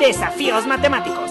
Desafíos matemáticos.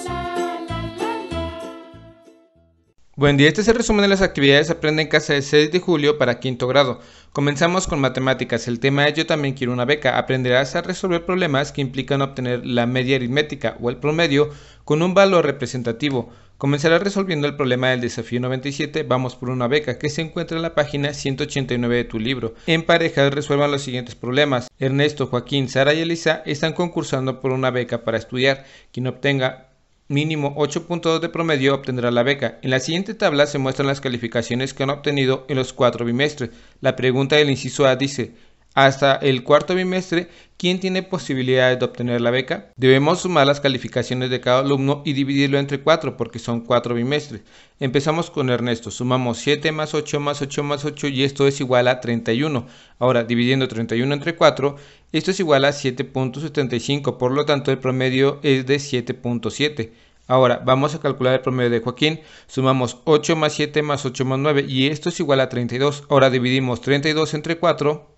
Buen día, este es el resumen de las actividades Aprende en casa del 6 de julio para quinto grado. Comenzamos con matemáticas. El tema es Yo también quiero una beca. Aprenderás a resolver problemas que implican obtener la media aritmética o el promedio con un valor representativo. Comenzará resolviendo el problema del desafío 97, vamos por una beca, que se encuentra en la página 189 de tu libro. En pareja resuelvan los siguientes problemas. Ernesto, Joaquín, Sara y Elisa están concursando por una beca para estudiar. Quien obtenga mínimo 8.2 de promedio obtendrá la beca. En la siguiente tabla se muestran las calificaciones que han obtenido en los cuatro bimestres. La pregunta del inciso A dice, hasta el cuarto bimestre quién tiene posibilidades de obtener la beca. Debemos sumar las calificaciones de cada alumno y dividirlo entre 4 porque son 4 bimestres. Empezamos con Ernesto, sumamos 7 más 8 más 8 más 8 y esto es igual a 31. Ahora, dividiendo 31 entre 4, esto es igual a 7.75, por lo tanto el promedio es de 7.7. Ahora vamos a calcular el promedio de Joaquín, sumamos 8 más 7 más 8 más 9 y esto es igual a 32. Ahora dividimos 32 entre 4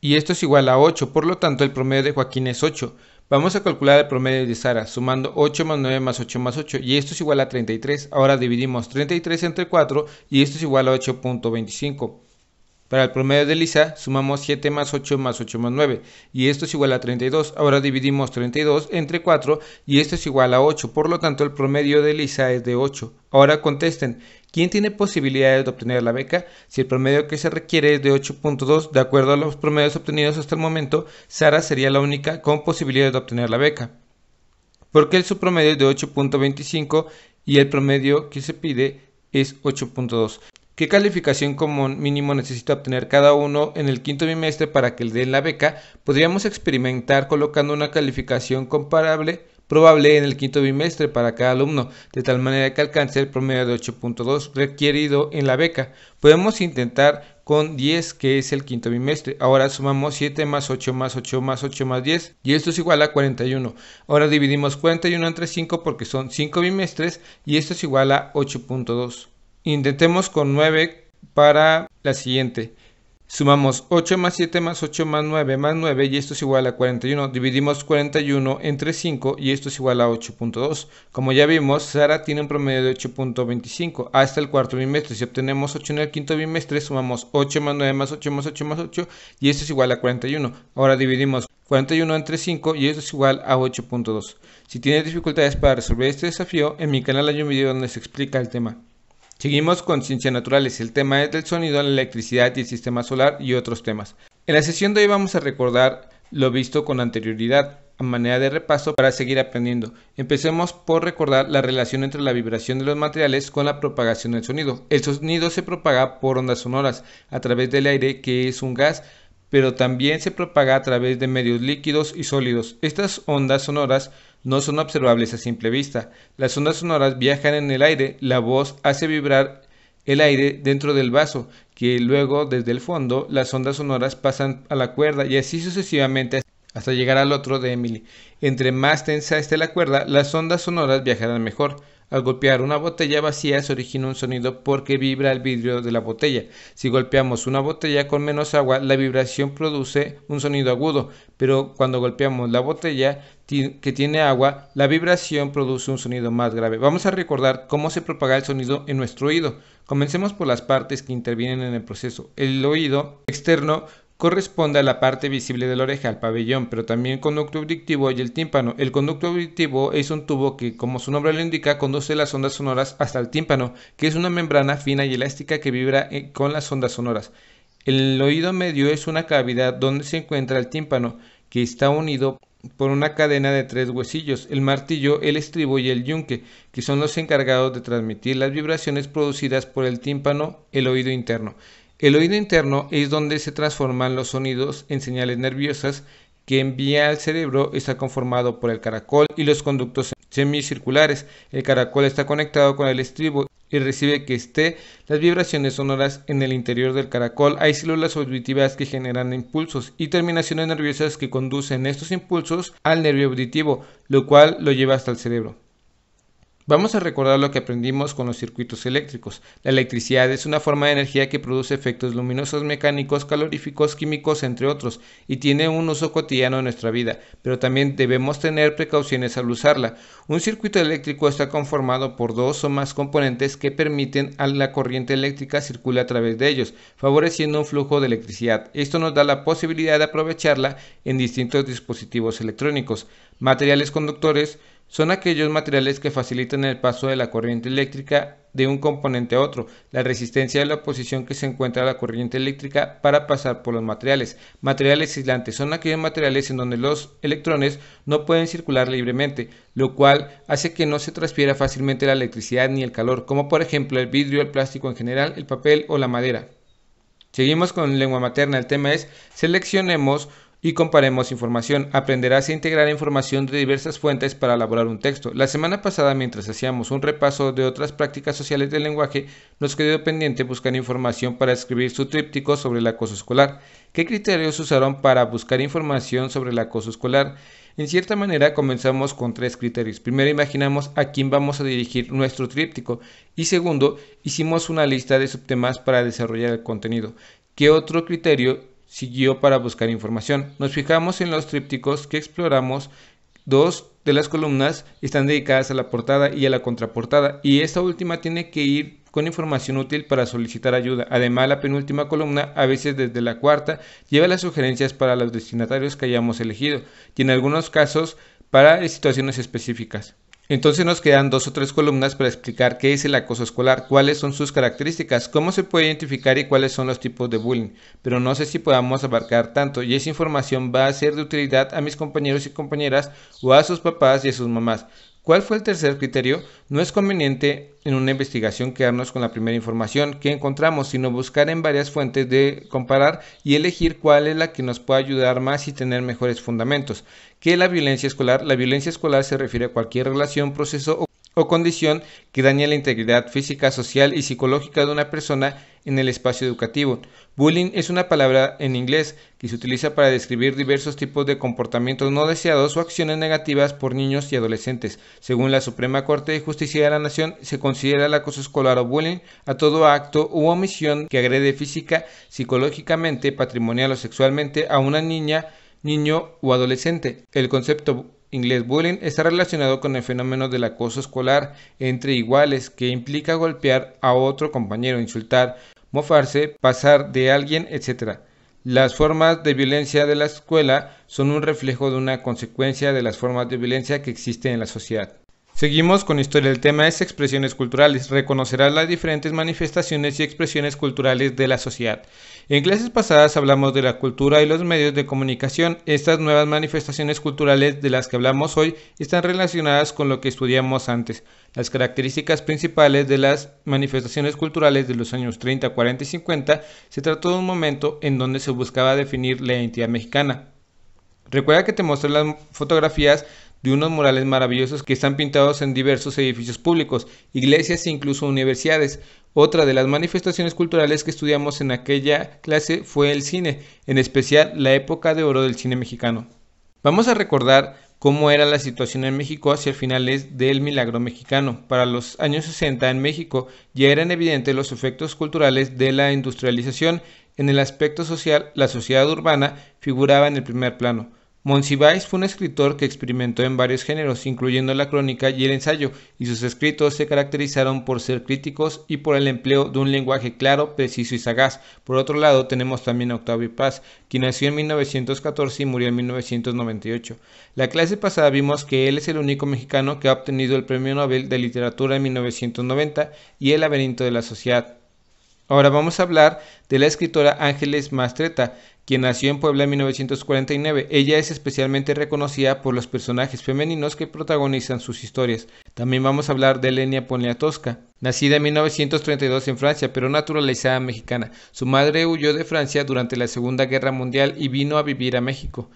y esto es igual a 8, por lo tanto el promedio de Joaquín es 8. Vamos a calcular el promedio de Sara, sumando 8 más 9 más 8 más 8, y esto es igual a 33. Ahora dividimos 33 entre 4, y esto es igual a 8.25. Para el promedio de lisa sumamos 7 más 8 más 8 más 9 y esto es igual a 32. Ahora dividimos 32 entre 4 y esto es igual a 8, por lo tanto el promedio de lisa es de 8. Ahora contesten, ¿quién tiene posibilidades de obtener la beca? Si el promedio que se requiere es de 8.2, de acuerdo a los promedios obtenidos hasta el momento, Sara sería la única con posibilidades de obtener la beca. Porque el promedio es de 8.25 y el promedio que se pide es 8.2. ¿Qué calificación común mínimo necesita obtener cada uno en el quinto bimestre para que le den la beca? Podríamos experimentar colocando una calificación comparable probable en el quinto bimestre para cada alumno, de tal manera que alcance el promedio de 8.2 requerido en la beca. Podemos intentar con 10 que es el quinto bimestre. Ahora sumamos 7 más 8 más 8 más 8 más 10 y esto es igual a 41. Ahora dividimos 41 entre 5 porque son 5 bimestres y esto es igual a 8.2. Intentemos con 9 para la siguiente. Sumamos 8 más 7 más 8 más 9 más 9 y esto es igual a 41. Dividimos 41 entre 5 y esto es igual a 8.2. Como ya vimos, Sara tiene un promedio de 8.25 hasta el cuarto bimestre. Si obtenemos 8 en el quinto bimestre, sumamos 8 más 9 más 8 más 8 más 8 y esto es igual a 41. Ahora dividimos 41 entre 5 y esto es igual a 8.2. Si tienes dificultades para resolver este desafío, en mi canal hay un video donde se explica el tema. Seguimos con Ciencias Naturales, el tema es del sonido, la electricidad y el sistema solar y otros temas. En la sesión de hoy vamos a recordar lo visto con anterioridad, a manera de repaso para seguir aprendiendo. Empecemos por recordar la relación entre la vibración de los materiales con la propagación del sonido. El sonido se propaga por ondas sonoras, a través del aire que es un gas, pero también se propaga a través de medios líquidos y sólidos. Estas ondas sonoras no son observables a simple vista. Las ondas sonoras viajan en el aire, la voz hace vibrar el aire dentro del vaso, que luego desde el fondo las ondas sonoras pasan a la cuerda y así sucesivamente hasta llegar al otro de Emily. Entre más tensa esté la cuerda, las ondas sonoras viajarán mejor. Al golpear una botella vacía se origina un sonido porque vibra el vidrio de la botella. Si golpeamos una botella con menos agua, la vibración produce un sonido agudo, pero cuando golpeamos la botella que tiene agua, la vibración produce un sonido más grave. Vamos a recordar cómo se propaga el sonido en nuestro oído. Comencemos por las partes que intervienen en el proceso. El oído externo corresponde a la parte visible de la oreja, al pabellón, pero también el conducto auditivo y el tímpano. El conducto auditivo es un tubo que, como su nombre lo indica, conduce las ondas sonoras hasta el tímpano, que es una membrana fina y elástica que vibra eh, con las ondas sonoras. El oído medio es una cavidad donde se encuentra el tímpano, que está unido por una cadena de tres huesillos, el martillo, el estribo y el yunque, que son los encargados de transmitir las vibraciones producidas por el tímpano, el oído interno. El oído interno es donde se transforman los sonidos en señales nerviosas que envía al cerebro está conformado por el caracol y los conductos semicirculares. El caracol está conectado con el estribo y recibe que esté las vibraciones sonoras en el interior del caracol. Hay células auditivas que generan impulsos y terminaciones nerviosas que conducen estos impulsos al nervio auditivo, lo cual lo lleva hasta el cerebro. Vamos a recordar lo que aprendimos con los circuitos eléctricos. La electricidad es una forma de energía que produce efectos luminosos, mecánicos, caloríficos, químicos, entre otros, y tiene un uso cotidiano en nuestra vida, pero también debemos tener precauciones al usarla. Un circuito eléctrico está conformado por dos o más componentes que permiten a la corriente eléctrica circule a través de ellos, favoreciendo un flujo de electricidad. Esto nos da la posibilidad de aprovecharla en distintos dispositivos electrónicos. Materiales conductores son aquellos materiales que facilitan el paso de la corriente eléctrica de un componente a otro, la resistencia de la oposición que se encuentra a la corriente eléctrica para pasar por los materiales. Materiales aislantes son aquellos materiales en donde los electrones no pueden circular libremente, lo cual hace que no se transfiera fácilmente la electricidad ni el calor, como por ejemplo el vidrio, el plástico en general, el papel o la madera. Seguimos con lengua materna. El tema es seleccionemos y comparemos información. Aprenderás a integrar información de diversas fuentes para elaborar un texto. La semana pasada, mientras hacíamos un repaso de otras prácticas sociales del lenguaje, nos quedó pendiente buscar información para escribir su tríptico sobre el acoso escolar. ¿Qué criterios usaron para buscar información sobre el acoso escolar? En cierta manera comenzamos con tres criterios. Primero imaginamos a quién vamos a dirigir nuestro tríptico y segundo hicimos una lista de subtemas para desarrollar el contenido. ¿Qué otro criterio siguió para buscar información. Nos fijamos en los trípticos que exploramos. Dos de las columnas están dedicadas a la portada y a la contraportada, y esta última tiene que ir con información útil para solicitar ayuda. Además, la penúltima columna, a veces desde la cuarta, lleva las sugerencias para los destinatarios que hayamos elegido, y en algunos casos para situaciones específicas. Entonces nos quedan dos o tres columnas para explicar qué es el acoso escolar, cuáles son sus características, cómo se puede identificar y cuáles son los tipos de bullying, pero no sé si podamos abarcar tanto y esa información va a ser de utilidad a mis compañeros y compañeras o a sus papás y a sus mamás. ¿Cuál fue el tercer criterio? No es conveniente en una investigación quedarnos con la primera información que encontramos, sino buscar en varias fuentes de comparar y elegir cuál es la que nos puede ayudar más y tener mejores fundamentos. ¿Qué es la violencia escolar? La violencia escolar se refiere a cualquier relación, proceso o o condición que daña la integridad física, social y psicológica de una persona en el espacio educativo. Bullying es una palabra en inglés que se utiliza para describir diversos tipos de comportamientos no deseados o acciones negativas por niños y adolescentes. Según la Suprema Corte de Justicia de la Nación, se considera el acoso escolar o bullying a todo acto u omisión que agrede física, psicológicamente, patrimonial o sexualmente a una niña, niño o adolescente. El concepto inglés bullying está relacionado con el fenómeno del acoso escolar entre iguales que implica golpear a otro compañero, insultar, mofarse, pasar de alguien, etc. Las formas de violencia de la escuela son un reflejo de una consecuencia de las formas de violencia que existen en la sociedad. Seguimos con historia. El tema es expresiones culturales. Reconocerás las diferentes manifestaciones y expresiones culturales de la sociedad. En clases pasadas hablamos de la cultura y los medios de comunicación. Estas nuevas manifestaciones culturales de las que hablamos hoy están relacionadas con lo que estudiamos antes. Las características principales de las manifestaciones culturales de los años 30, 40 y 50 se trató de un momento en donde se buscaba definir la identidad mexicana. Recuerda que te mostré las fotografías de unos murales maravillosos que están pintados en diversos edificios públicos, iglesias e incluso universidades. Otra de las manifestaciones culturales que estudiamos en aquella clase fue el cine, en especial la época de oro del cine mexicano. Vamos a recordar cómo era la situación en México hacia el finales del milagro mexicano. Para los años 60 en México ya eran evidentes los efectos culturales de la industrialización. En el aspecto social, la sociedad urbana figuraba en el primer plano. Monsiváis fue un escritor que experimentó en varios géneros, incluyendo la crónica y el ensayo, y sus escritos se caracterizaron por ser críticos y por el empleo de un lenguaje claro, preciso y sagaz. Por otro lado, tenemos también a Octavio Paz, quien nació en 1914 y murió en 1998. La clase pasada vimos que él es el único mexicano que ha obtenido el Premio Nobel de Literatura en 1990 y el laberinto de la sociedad. Ahora vamos a hablar de la escritora Ángeles Mastreta, quien nació en Puebla en 1949. Ella es especialmente reconocida por los personajes femeninos que protagonizan sus historias. También vamos a hablar de Lenia Poniatowska, nacida en 1932 en Francia, pero naturalizada mexicana. Su madre huyó de Francia durante la Segunda Guerra Mundial y vino a vivir a México.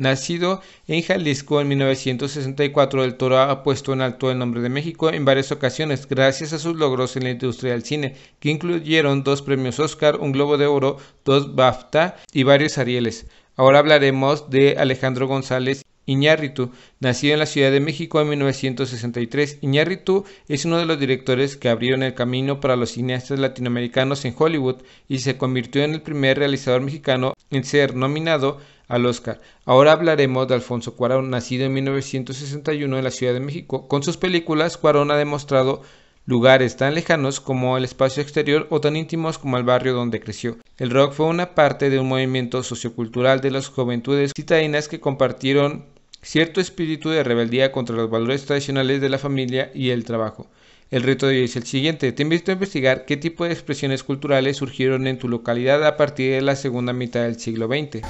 Nacido en Jalisco en 1964, El Toro ha puesto en alto el nombre de México en varias ocasiones gracias a sus logros en la industria del cine, que incluyeron dos premios Oscar, un Globo de Oro, dos BAFTA y varios Arieles. Ahora hablaremos de Alejandro González Iñárritu, nacido en la Ciudad de México en 1963. Iñárritu es uno de los directores que abrieron el camino para los cineastas latinoamericanos en Hollywood y se convirtió en el primer realizador mexicano en ser nominado al Oscar. Ahora hablaremos de Alfonso Cuarón, nacido en 1961 en la Ciudad de México. Con sus películas, Cuarón ha demostrado lugares tan lejanos como el espacio exterior o tan íntimos como el barrio donde creció. El rock fue una parte de un movimiento sociocultural de las juventudes citadinas que compartieron cierto espíritu de rebeldía contra los valores tradicionales de la familia y el trabajo. El reto de hoy es el siguiente. Te invito a investigar qué tipo de expresiones culturales surgieron en tu localidad a partir de la segunda mitad del siglo XX.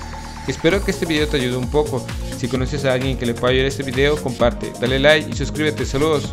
Espero que este video te ayude un poco. Si conoces a alguien que le pueda ayudar este video, comparte, dale like y suscríbete. Saludos.